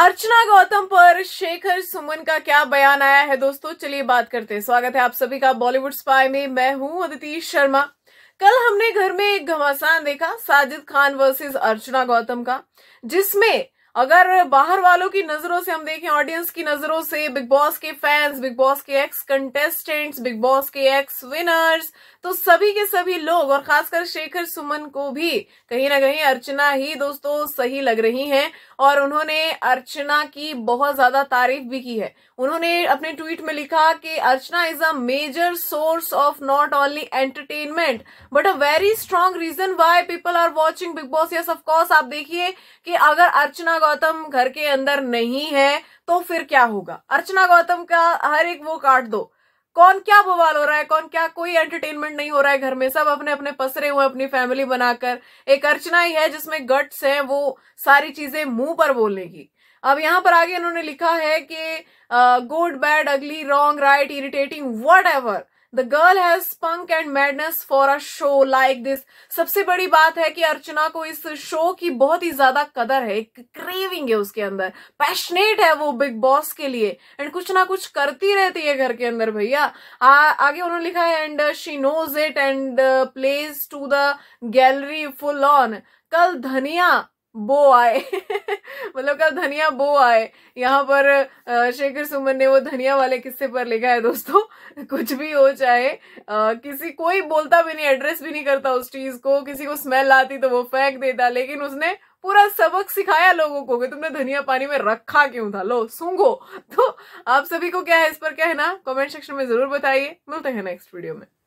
अर्चना गौतम पर शेखर सुमन का क्या बयान आया है दोस्तों चलिए बात करते हैं स्वागत है आप सभी का बॉलीवुड स्पाई में मैं हूं अदिति शर्मा कल हमने घर में एक घमासान देखा साजिद खान वर्सेस अर्चना गौतम का जिसमें अगर बाहर वालों की नजरों से हम देखें ऑडियंस की नजरों से बिग बॉस के फैंस बिग बॉस के एक्स कंटेस्टेंट्स बिग बॉस के एक्स विनर्स तो सभी के सभी लोग और खासकर शेखर सुमन को भी कहीं ना कहीं अर्चना ही दोस्तों सही लग रही हैं और उन्होंने अर्चना की बहुत ज्यादा तारीफ भी की है उन्होंने अपने ट्वीट में लिखा कि Archana is a major source of not only entertainment but a very strong reason why people are watching Bigg Boss yes of course आप देखिए कि अगर अर्चना गौतम घर के अंदर नहीं है तो फिर क्या होगा अर्चना गौतम का हर एक वो काट दो कौन क्या बवाल हो रहा है कौन क्या कोई एंटरटेनमेंट नहीं हो रहा है घर में सब अपने अपने पसरे हुए अपनी फैमिली बनाकर एक अर्चना ही है जिसमें गट्स हैं वो सारी चीजें मुंह पर बोलने की अब यहां पर आगे इन्होंने लिखा है कि good bad ugly wrong right irritating whatever the girl has punk and madness for a show like this सबसे बड़ी बात है कि अर्चना को इस शो की बहुत ही ज्यादा कदर है एक क्रेविंग है उसके अंदर पैशनेट है वो बिग बॉस के लिए एंड कुछ ना कुछ करती रहती है घर के अंदर भैया आगे उन्होंने लिखा है and she knows it and plays to the gallery full on कल धनिया बो आए मतलब क्या धनिया बो आए यहाँ पर शेखर सुमन ने वो धनिया वाले किस्से पर लिखा है दोस्तों कुछ भी हो चाहे किसी कोई बोलता भी नहीं एड्रेस भी नहीं करता उस चीज को किसी को स्मेल आती तो वो फेंक देता लेकिन उसने पूरा सबक सिखाया लोगों को कि तुमने धनिया पानी में रखा क्यों था लो सूंगो तो आप सभी को क्या है इस पर क्या है ना कमेंट सेक्शन में जरूर बताइए मिलते हैं नेक्स्ट वीडियो में